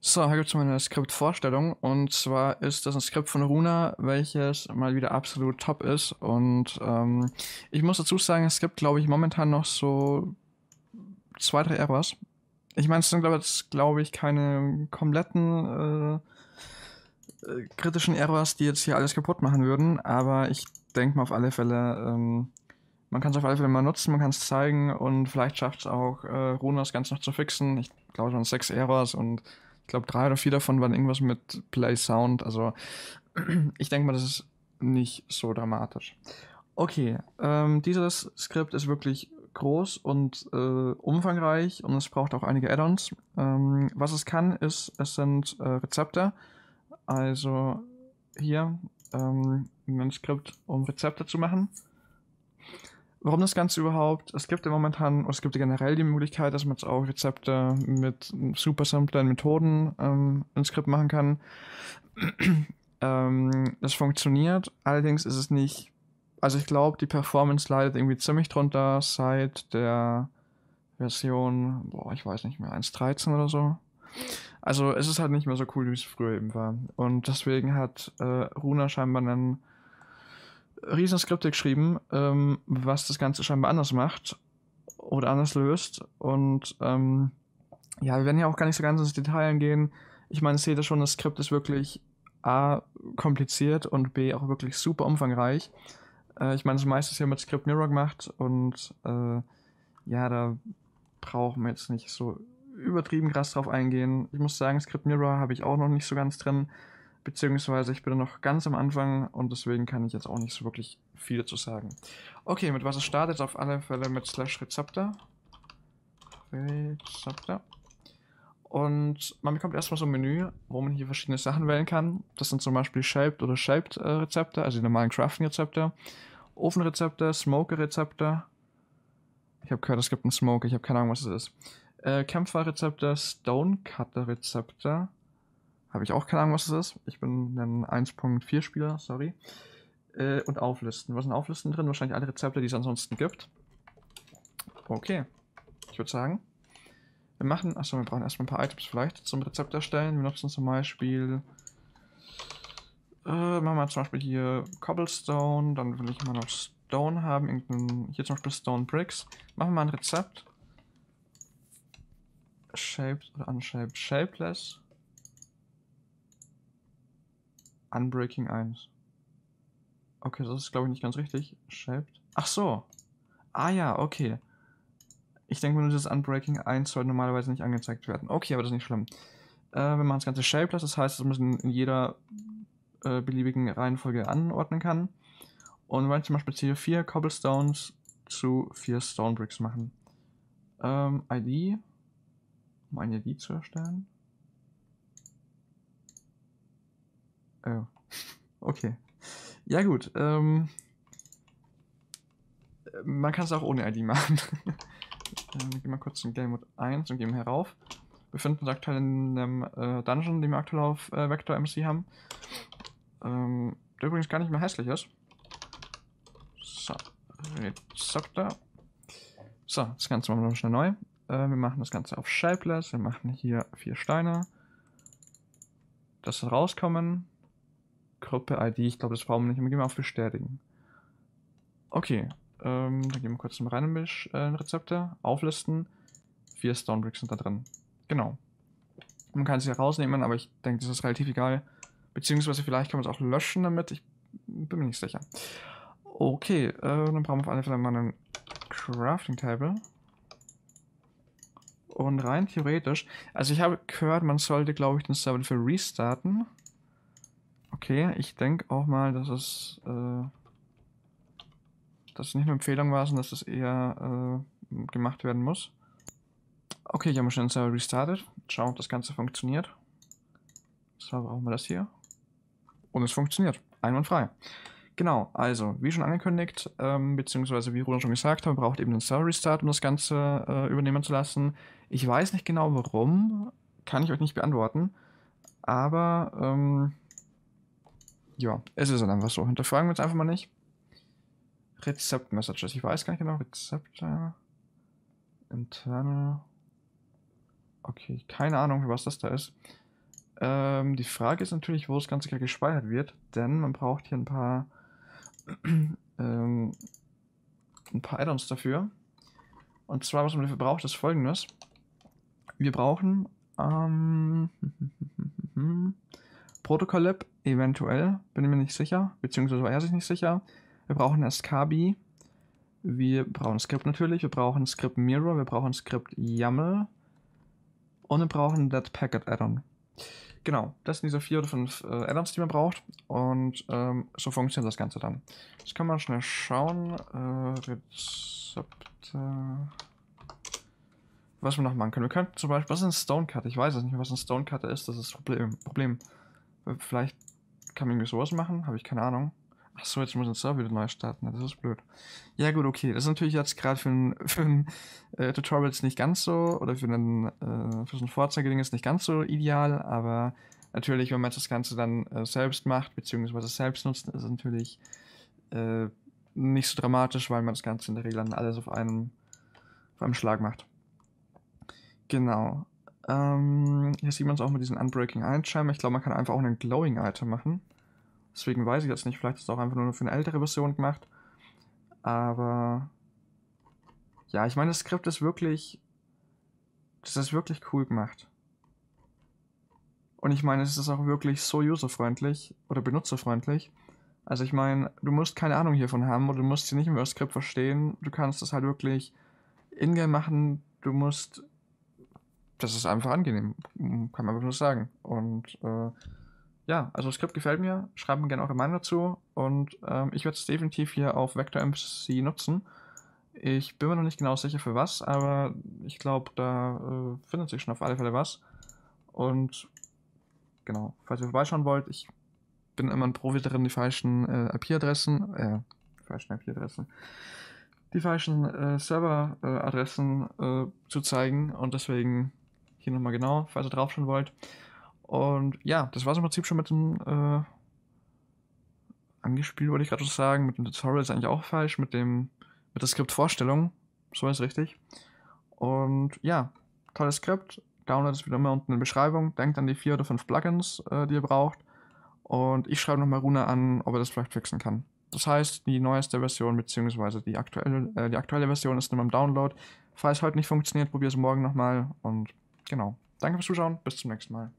So, hier gibt es meine Skriptvorstellung und zwar ist das ein Skript von Runa, welches mal wieder absolut top ist und ähm, ich muss dazu sagen, es gibt glaube ich momentan noch so zwei, drei Errors. Ich meine, es sind glaube glaub ich keine kompletten äh, äh, kritischen Errors, die jetzt hier alles kaputt machen würden, aber ich denke mal auf alle Fälle, ähm, man kann es auf alle Fälle mal nutzen, man kann es zeigen und vielleicht schafft es auch äh, Runa das Ganze noch zu fixen. Ich glaube, es waren sechs Errors und ich glaube, drei oder vier davon waren irgendwas mit Play Sound. Also ich denke mal, das ist nicht so dramatisch. Okay, ähm, dieses Skript ist wirklich groß und äh, umfangreich und es braucht auch einige Add-ons. Ähm, was es kann, ist, es sind äh, Rezepte. Also hier ähm, ein Skript, um Rezepte zu machen. Warum das Ganze überhaupt? Es gibt ja momentan, oder es gibt ja generell die Möglichkeit, dass man jetzt auch Rezepte mit super simplen Methoden ähm, ins Skript machen kann. ähm, das funktioniert, allerdings ist es nicht. Also ich glaube, die Performance leidet irgendwie ziemlich drunter seit der Version, boah, ich weiß nicht mehr, 1.13 oder so. Also es ist halt nicht mehr so cool, wie es früher eben war. Und deswegen hat äh, Runa scheinbar einen riesen Skripte geschrieben, ähm, was das Ganze scheinbar anders macht oder anders löst. Und ähm, ja, wir werden ja auch gar nicht so ganz ins Detail gehen. Ich meine, seht ihr schon, das Skript ist wirklich A, kompliziert und B, auch wirklich super umfangreich. Äh, ich meine, das meiste ist ja mit Script Mirror gemacht und äh, ja, da brauchen wir jetzt nicht so übertrieben krass drauf eingehen. Ich muss sagen, Script Mirror habe ich auch noch nicht so ganz drin. Beziehungsweise ich bin noch ganz am Anfang und deswegen kann ich jetzt auch nicht so wirklich viel dazu sagen. Okay, mit was es startet, auf alle Fälle mit Slash Rezepter. Rezepter. Und man bekommt erstmal so ein Menü, wo man hier verschiedene Sachen wählen kann. Das sind zum Beispiel Shaped oder Shaped äh, Rezepte, also die normalen Crafting-Rezepte. Ofenrezepte, Smoker-Rezepte. Ich habe gehört, es gibt einen Smoker, ich habe keine Ahnung, was es ist. Äh, Kämpfer-Rezepte, -Cutter rezepte habe ich auch keine Ahnung, was das ist. Ich bin ein 1.4-Spieler, sorry. Äh, und Auflisten. Was sind Auflisten drin? Wahrscheinlich alle Rezepte, die es ansonsten gibt. Okay. Ich würde sagen, wir machen... Achso, wir brauchen erstmal ein paar Items vielleicht zum Rezept erstellen. Wir nutzen zum Beispiel... Äh, machen wir zum Beispiel hier Cobblestone. Dann will ich immer noch Stone haben. Irgendein, hier zum Beispiel Stone Bricks. Machen wir mal ein Rezept. Shaped oder Unshaped. Shapeless. Unbreaking 1. Okay, das ist glaube ich nicht ganz richtig. Shaped. Ach so. Ah ja, okay. Ich denke nur, das Unbreaking 1 sollte normalerweise nicht angezeigt werden. Okay, aber das ist nicht schlimm. Äh, wir machen das Ganze shapeless, das heißt, dass man es in jeder äh, beliebigen Reihenfolge anordnen kann. Und wenn ich zum Beispiel jetzt hier vier Cobblestones zu vier Stonebricks machen. Ähm, ID, um eine ID zu erstellen. Oh. Okay. Ja gut. Ähm, man kann es auch ohne ID machen. Ähm, wir gehen mal kurz in Game Mode 1 und gehen herauf. Wir befinden uns aktuell in einem äh, Dungeon, den wir aktuell auf äh, Vector MC haben. Ähm, der übrigens gar nicht mehr hässlich ist. So, jetzt sagt So, das Ganze machen wir noch schnell neu. Äh, wir machen das Ganze auf Shapeless. Wir machen hier vier Steine. Das soll rauskommen. Gruppe-ID. Ich glaube, das brauchen wir nicht. Wir gehen mal auf Bestätigen. Okay, ähm, dann gehen wir kurz zum reinemisch Misch, äh, Rezepte, auflisten. Vier Stonebricks sind da drin. Genau. Man kann sie ja rausnehmen, aber ich denke, das ist relativ egal. Beziehungsweise vielleicht kann man es auch löschen damit. Ich bin mir nicht sicher. Okay, äh, dann brauchen wir auf alle Fälle mal einen Crafting Table. Und rein theoretisch, also ich habe gehört, man sollte, glaube ich, den Server für restarten. Okay, ich denke auch mal, dass es, äh, dass es nicht eine Empfehlung war, sondern dass es eher äh, gemacht werden muss. Okay, ich habe schon den Server restartet. Schauen, ob das Ganze funktioniert. So, brauchen wir das hier. Und es funktioniert. Einwandfrei. Genau, also, wie schon angekündigt, ähm, beziehungsweise wie Roland schon gesagt hat, man braucht eben den Server Restart, um das Ganze äh, übernehmen zu lassen. Ich weiß nicht genau warum, kann ich euch nicht beantworten, aber ähm, ja, es ist dann halt einfach so. Hinterfragen wir uns einfach mal nicht. Rezept-Messages. Ich weiß gar nicht genau. Rezepte. Internal. Okay, keine Ahnung, für was das da ist. Ähm, die Frage ist natürlich, wo das Ganze gespeichert wird, denn man braucht hier ein paar, ähm, ein paar Add-ons dafür. Und zwar, was man dafür braucht, ist folgendes. Wir brauchen ähm, hm, hm, hm, Protocol Lab, eventuell, bin ich mir nicht sicher, beziehungsweise war er sich nicht sicher. Wir brauchen das Kabi, wir brauchen Script natürlich, wir brauchen Script Mirror, wir brauchen Script YAML und wir brauchen That Packet Add-on. Genau, das sind diese vier oder fünf äh, Add-ons, die man braucht und ähm, so funktioniert das Ganze dann. Jetzt kann man schnell schauen, äh, Rezepte, was wir noch machen können. Wir könnten zum Beispiel, was ist ein Stonecutter? Ich weiß es nicht, mehr, was ein Stonecutter ist, das ist das Problem. Problem. Äh, vielleicht kann Coming sowas machen, habe ich keine Ahnung. Ach so, jetzt muss ein Server wieder neu starten. Das ist blöd. Ja, gut, okay. Das ist natürlich jetzt gerade für ein, für ein äh, Tutorial nicht ganz so, oder für, einen, äh, für so ein Vorzeigeding ist nicht ganz so ideal, aber natürlich, wenn man das Ganze dann äh, selbst macht, beziehungsweise selbst nutzt, ist es natürlich äh, nicht so dramatisch, weil man das Ganze in der Regel dann alles auf einem, auf einem Schlag macht. Genau. Ähm, hier sieht man es auch mit diesen Unbreaking Item. Ich glaube, man kann einfach auch einen Glowing Item machen. Deswegen weiß ich jetzt nicht. Vielleicht ist es auch einfach nur für eine ältere Version gemacht. Aber ja, ich meine, das Skript ist wirklich, das ist wirklich cool gemacht. Und ich meine, es ist auch wirklich so userfreundlich oder benutzerfreundlich. Also ich meine, du musst keine Ahnung hiervon haben oder du musst sie nicht im Skript verstehen. Du kannst das halt wirklich in-game machen. Du musst das ist einfach angenehm, kann man nur sagen. Und äh, ja, also das Skript gefällt mir. Schreibt mir gerne eure Meinung dazu. Und ähm, ich werde es definitiv hier auf VectorMC nutzen. Ich bin mir noch nicht genau sicher für was, aber ich glaube, da äh, findet sich schon auf alle Fälle was. Und genau, falls ihr vorbeischauen wollt, ich bin immer ein Profi darin, die falschen äh, IP-Adressen, äh, falschen IP-Adressen, die falschen äh, Server-Adressen äh, zu zeigen. Und deswegen hier nochmal genau, falls ihr draufschauen wollt. Und ja, das war es im Prinzip schon mit dem äh, angespielt, wollte ich gerade sagen. Mit dem Tutorial ist eigentlich auch falsch, mit dem mit der Skriptvorstellung. So ist richtig. Und ja, tolles Skript. Download ist wieder mal unten in der Beschreibung. Denkt an die vier oder fünf Plugins, äh, die ihr braucht. Und ich schreibe nochmal Rune an, ob er das vielleicht fixen kann. Das heißt, die neueste Version bzw. Die aktuelle, äh, die aktuelle Version ist in meinem Download. Falls heute nicht funktioniert, probier es morgen nochmal und Genau. Danke fürs Zuschauen. Bis zum nächsten Mal.